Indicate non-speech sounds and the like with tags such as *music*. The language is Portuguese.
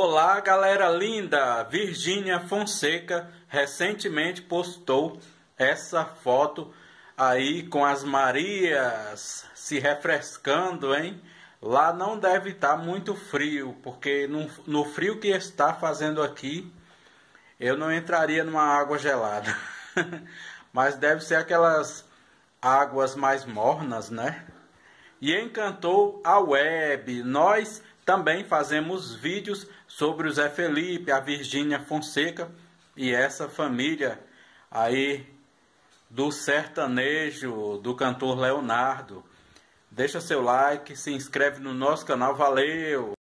Olá, galera linda! Virgínia Fonseca recentemente postou essa foto aí com as Marias se refrescando, hein? Lá não deve estar tá muito frio, porque no, no frio que está fazendo aqui, eu não entraria numa água gelada. *laughs* Mas deve ser aquelas águas mais mornas, né? E encantou a web. Nós também fazemos vídeos sobre o Zé Felipe, a Virgínia Fonseca e essa família aí do sertanejo, do cantor Leonardo. Deixa seu like, se inscreve no nosso canal, valeu!